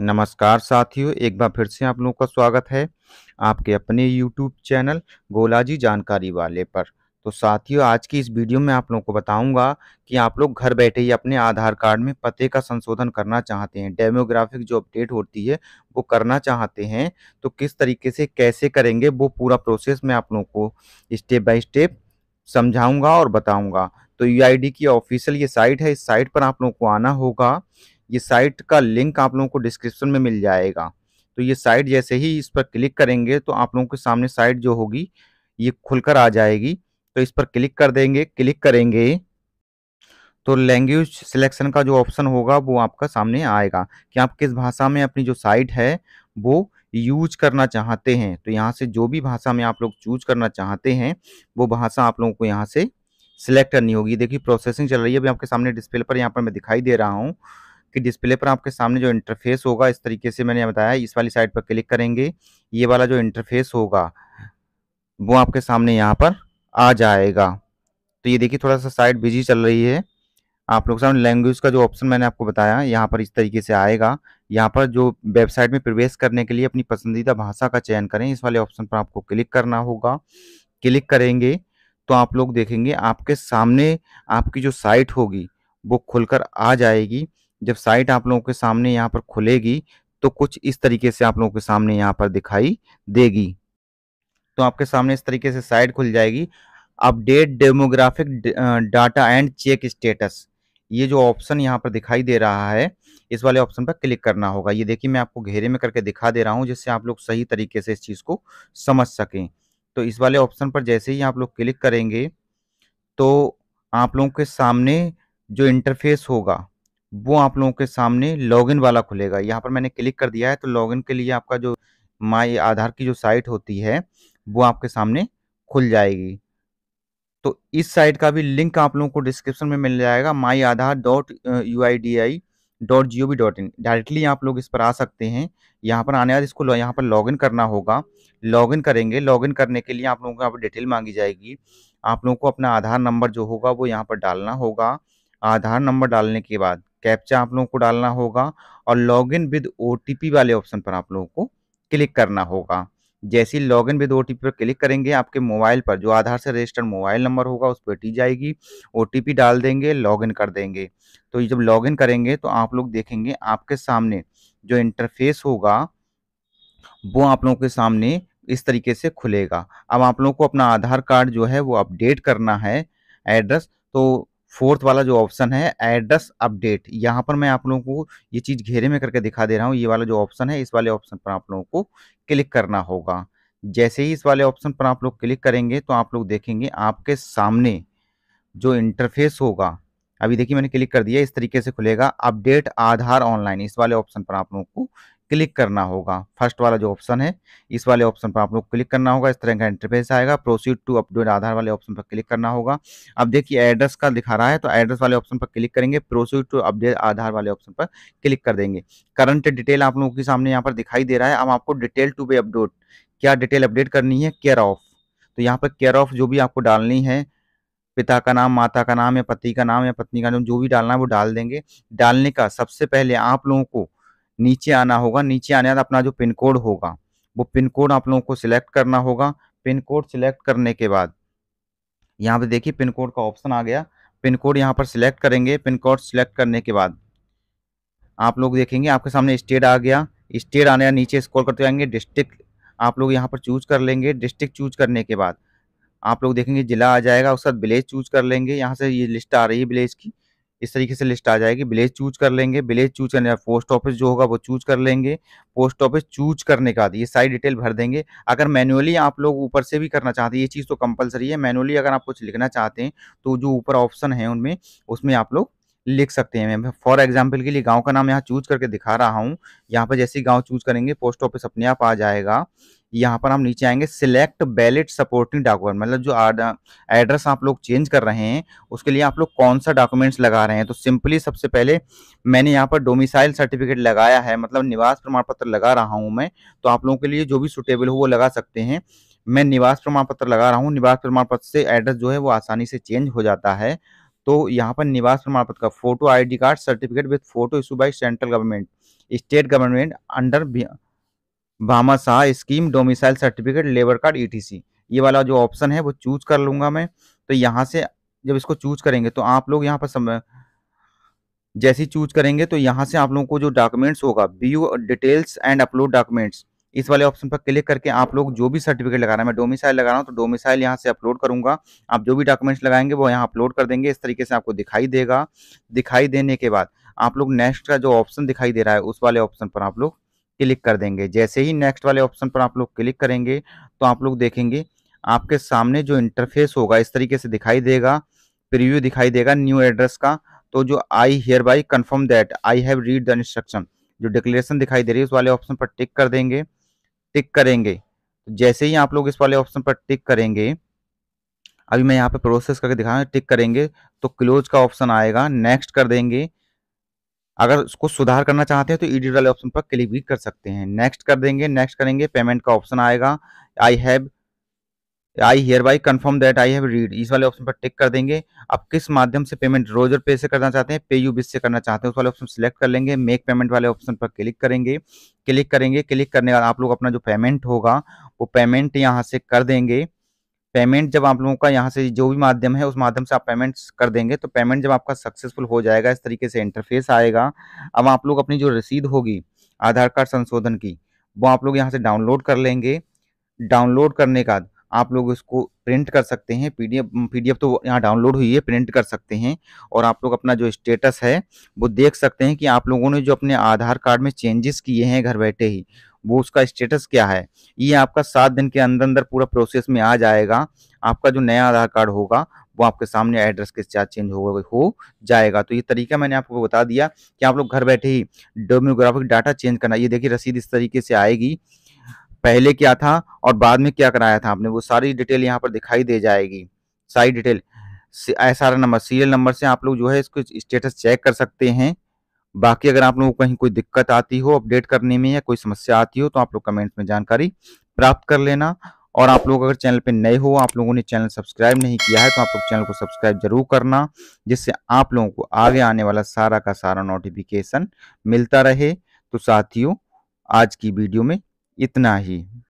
नमस्कार साथियों एक बार फिर से आप लोगों का स्वागत है आपके अपने यूट्यूब चैनल गोलाजी जानकारी वाले पर तो साथियों आज की इस वीडियो में आप लोगों को बताऊंगा कि आप लोग घर बैठे ही अपने आधार कार्ड में पते का संशोधन करना चाहते हैं डेमोग्राफिक जो अपडेट होती है वो करना चाहते हैं तो किस तरीके से कैसे करेंगे वो पूरा प्रोसेस मैं आप लोगों को स्टेप बाय स्टेप समझाऊंगा और बताऊंगा तो यू की ऑफिशियल ये साइट है इस साइट पर आप लोगों को आना होगा ये साइट का लिंक आप लोगों को डिस्क्रिप्शन में मिल जाएगा तो ये साइट जैसे ही इस पर क्लिक करेंगे तो आप लोगों के सामने साइट जो होगी ये खुलकर आ जाएगी तो इस पर क्लिक कर देंगे क्लिक करेंगे तो लैंग्वेज सिलेक्शन का जो ऑप्शन होगा वो आपका सामने आएगा कि आप किस भाषा में अपनी जो साइट है वो यूज करना चाहते हैं तो यहाँ से जो भी भाषा में आप लोग चूज करना चाहते हैं वो भाषा आप लोगों को यहाँ से सिलेक्ट करनी होगी देखिए प्रोसेसिंग चल रही है अभी आपके सामने डिस्प्ले पर यहाँ पर मैं दिखाई दे रहा हूँ आपकी डिस्प्ले पर आपके सामने जो इंटरफेस होगा इस तरीके से मैंने बताया इस वाली साइड पर क्लिक करेंगे ये वाला जो इंटरफेस होगा वो आपके सामने यहाँ पर आ जाएगा तो ये देखिए थोड़ा सा साइड बिजी चल रही है आप लोग सामने लैंग्वेज का जो ऑप्शन मैंने आपको बताया यहाँ पर इस तरीके से आएगा यहाँ पर जो वेबसाइट में प्रवेश करने के लिए अपनी पसंदीदा भाषा का चयन करें इस वाले ऑप्शन पर आपको क्लिक करना होगा क्लिक करेंगे तो आप लोग देखेंगे आपके सामने आपकी जो साइट होगी वो खुलकर आ जाएगी जब साइट आप लोगों के सामने यहाँ पर खुलेगी तो कुछ इस तरीके से आप लोगों के सामने यहाँ पर दिखाई देगी तो आपके सामने इस तरीके से साइट खुल जाएगी update demographic data and check status ये जो ऑप्शन यहाँ पर दिखाई दे रहा है इस वाले ऑप्शन पर क्लिक करना होगा ये देखिए मैं आपको घेरे में करके दिखा दे रहा हूँ जिससे आप लोग सही तरीके से इस चीज़ को समझ सकें तो इस वाले ऑप्शन पर जैसे ही आप लोग क्लिक करेंगे तो आप लोगों के सामने जो इंटरफेस होगा वो आप लोगों के सामने लॉगिन वाला खुलेगा यहाँ पर मैंने क्लिक कर दिया है तो लॉगिन के लिए आपका जो माई आधार की जो साइट होती है वो आपके सामने खुल जाएगी तो इस साइट का भी लिंक आप लोगों को डिस्क्रिप्शन में मिल जाएगा माई आधार dot U I D I dot G O V dot in directly आप लोग इस पर आ सकते हैं यहाँ पर आने बाद इसको यहाँ पर लॉगिन करना होगा लॉगिन करेंगे लॉगिन करने के लिए आप लोगों को यहाँ पर डिटेल मांगी जाएगी आप लोगों को अपना आधार नंबर जो होगा वो यहाँ पर डालना होगा आधार नंबर डालने के बाद कैप्चा आप लोगों को डालना होगा और लॉग इन विद ओ वाले ऑप्शन पर आप लोगों को क्लिक करना होगा जैसे ही लॉग इन विद ओ पर क्लिक करेंगे आपके मोबाइल पर जो आधार से रजिस्टर्ड मोबाइल नंबर होगा उस पर टी जाएगी ओ डाल देंगे लॉग इन कर देंगे तो जब लॉग इन करेंगे तो आप लोग देखेंगे आपके सामने जो इंटरफेस होगा वो आप लोगों के सामने इस तरीके से खुलेगा अब आप लोगों को अपना आधार कार्ड जो है वो अपडेट करना है एड्रेस तो फोर्थ वाला जो ऑप्शन है एड्रेस अपडेट यहाँ पर मैं आप लोगों को ये चीज़ घेरे में करके दिखा दे रहा हूँ ये वाला जो ऑप्शन है इस वाले ऑप्शन पर आप लोगों को क्लिक करना होगा जैसे ही इस वाले ऑप्शन पर आप लोग क्लिक करेंगे तो आप लोग देखेंगे आपके सामने जो इंटरफेस होगा अभी देखिए मैंने क्लिक कर दिया इस तरीके से खुलेगा अपडेट आधार ऑनलाइन इस वाले ऑप्शन पर आप लोगों को क्लिक करना होगा फर्स्ट वाला जो ऑप्शन है इस वाले ऑप्शन पर आप लोग क्लिक करना होगा इस तरह का इंटरफेस आएगा प्रोसीड टू अपडेट आधार वाले ऑप्शन पर क्लिक करना होगा अब देखिए एड्रेस का दिखा रहा है तो एड्रेस वाले ऑप्शन पर क्लिक करेंगे प्रोसीड टू अपडेट आधार वाले ऑप्शन पर क्लिक कर देंगे करंट डिटेल आप लोगों के सामने यहाँ पर दिखाई दे रहा है अब आपको डिटेल टू बे अपडेट क्या डिटेल अपडेट करनी है केयर ऑफ तो यहाँ पर केयर ऑफ जो भी आपको डालनी है पिता का नाम माता का नाम या पति का नाम या पत्नी का नाम जो भी डालना है वो डाल देंगे डालने का सबसे पहले आप लोगों को नीचे आना होगा नीचे आने का अपना जो पिन कोड होगा वो पिन कोड आप लोगों को सिलेक्ट करना होगा पिन कोड सिलेक्ट करने के बाद यहाँ पे देखिए पिन कोड का ऑप्शन आ गया पिन कोड यहाँ पर सिलेक्ट करेंगे पिन कोड सिलेक्ट करने के बाद आप लोग देखेंगे आपके सामने स्टेट आ गया स्टेट आने नीचे स्कोर करते जाएंगे डिस्ट्रिक्ट आप लोग यहाँ पर चूज कर लेंगे डिस्ट्रिक्ट चूज करने के बाद आप लोग देखेंगे ज़िला आ जाएगा उसके बाद विलेज चूज कर लेंगे यहाँ से ये लिस्ट आ रही है विलेज की इस तरीके से लिस्ट आ जाएगी विलेज चूज कर लेंगे विलेज चूज करने पोस्ट ऑफिस जो होगा वो चूज कर लेंगे पोस्ट ऑफिस चूज करने के बाद ये सारी डिटेल भर देंगे अगर मैनुअली आप लोग ऊपर से भी करना चाहते हैं ये चीज़ तो कंपलसरी है मैनुअली अगर आप कुछ लिखना चाहते हैं तो जो ऊपर ऑप्शन है उनमें उसमें आप लोग लिख सकते हैं मैं फॉर एग्जाम्पल के लिए गाँव का नाम यहाँ चूज करके दिखा रहा हूँ यहाँ पर जैसे गाँव चूज करेंगे पोस्ट ऑफिस अपने आप आ जाएगा यहाँ पर हम नीचे आएंगे सिलेक्ट बैलेट सपोर्टिंग डॉक्यूमेंट मतलब जो एड्रेस आप लोग चेंज कर रहे हैं उसके लिए आप लोग कौन सा डॉक्यूमेंट्स लगा रहे हैं तो सिंपली सबसे पहले मैंने यहाँ पर डोमिसाइल सर्टिफिकेट लगाया है मतलब निवास प्रमाण पत्र लगा रहा हूँ मैं तो आप लोगों के लिए जो भी सुटेबल हो वो लगा सकते हैं मैं निवास प्रमाण पत्र लगा रहा हूँ निवास प्रमाण पत्र से एड्रेस जो है वो आसानी से चेंज हो जाता है तो यहाँ पर निवास प्रमाण पत्र का photo ID card certificate with photo issue by central government state government under Bhama Shah scheme domicile certificate labour card ETC ये वाला जो ऑप्शन है वो चूज कर लूंगा मैं तो यहाँ से जब इसको चूज करेंगे तो आप लोग यहाँ पर सम जैसे ही चूज करेंगे तो यहाँ से आप लोगों को जो डॉक्यूमेंट्स होगा बी यू डिटेल्स एंड अपलोड डॉक्यूमेंट्स इस वाले ऑप्शन पर क्लिक करके आप लोग जो भी सर्टिफिकेट लगा रहे हैं मैं डोमिसाइल लगा रहा हूँ तो डोमिसाइल यहाँ से अपलोड करूंगा आप जो भी डॉक्यूमेंट्स लगाएंगे वो यहाँ अपलोड कर देंगे इस तरीके से आपको दिखाई देगा दिखाई देने के बाद आप लोग नेक्स्ट का जो ऑप्शन दिखाई दे रहा है उस वाले ऑप्शन पर आप लोग क्लिक कर देंगे जैसे ही नेक्स्ट वाले ऑप्शन पर आप लोग क्लिक करेंगे तो आप लोग देखेंगे आपके सामने जो इंटरफेस होगा इस तरीके से दिखाई देगा प्रीव्यू दिखाई देगा न्यू एड्रेस का तो जो I hereby confirm that I have read the instruction जो डिक्लेरेशन दिखाई दे रही है उस वाले ऑप्शन पर टिक कर देंगे टिक करेंगे जैसे ही आप लोग इस वाले ऑप्शन पर टिक करेंगे अभी मैं यहाँ पे प्रोसेस करके दिखा टिक करेंगे तो क्लोज का ऑप्शन आएगा नेक्स्ट कर देंगे अगर उसको सुधार करना चाहते हैं तो ईडी e वाले ऑप्शन पर क्लिक भी कर सकते हैं नेक्स्ट कर देंगे नेक्स्ट करेंगे पेमेंट का ऑप्शन आएगा I have I hereby confirm that I have read इस वाले ऑप्शन पर टिक कर देंगे आप किस माध्यम से पेमेंट रोजर पे से करना चाहते हैं पे यू बिस से करना चाहते हैं उस वाले ऑप्शन सेलेक्ट कर लेंगे मेक पेमेंट वाले ऑप्शन पर क्लिक करेंगे क्लिक करेंगे क्लिक करने के बाद आप लोग अपना जो पेमेंट होगा वो पेमेंट यहाँ से कर देंगे पेमेंट जब आप लोगों का यहाँ से जो भी माध्यम है उस माध्यम से आप पेमेंट्स कर देंगे तो पेमेंट जब आपका सक्सेसफुल हो जाएगा इस तरीके से इंटरफेस आएगा अब आप लोग अपनी जो रसीद होगी आधार कार्ड संशोधन की वो आप लोग यहाँ से डाउनलोड कर लेंगे डाउनलोड करने बाद आप लोग इसको प्रिंट कर सकते हैं पीडीएफ पीडीएफ तो यहाँ डाउनलोड हुई है प्रिंट कर सकते हैं और आप लोग अपना जो स्टेटस है वो देख सकते हैं कि आप लोगों ने जो अपने आधार कार्ड में चेंजेस किए हैं घर बैठे ही वो उसका स्टेटस क्या है ये आपका सात दिन के अंदर अंदर पूरा प्रोसेस में आ जाएगा आपका जो नया आधार कार्ड होगा वो आपके सामने एड्रेस के साथ चेंज होगा हो जाएगा तो ये तरीका मैंने आपको बता दिया कि आप लोग घर बैठे ही डोमियोग्राफिक डाटा चेंज करना ये देखिए रसीद इस तरीके से आएगी पहले क्या था और बाद में क्या कराया था आपने वो सारी डिटेल यहाँ पर दिखाई दे जाएगी सारी detail S R number serial number से आप लोग जो है इसको स्टेटस चेक कर सकते हैं बाकी अगर आप लोगों को कहीं कोई दिक्कत आती हो अपडेट करने में या कोई समस्या आती हो तो आप लोग कमेंट्स में जानकारी प्राप्त कर लेना और आप लोग अगर चैनल पे नए हो आप लोगों ने चैनल सब्सक्राइब नहीं किया है तो आप लोग चैनल को सब्सक्राइब जरूर करना जिससे आप लोगों को आगे आने वाला सारा का सारा नोटिफिकेशन मिलता रहे तो साथियों आज की वीडियो में इतना ही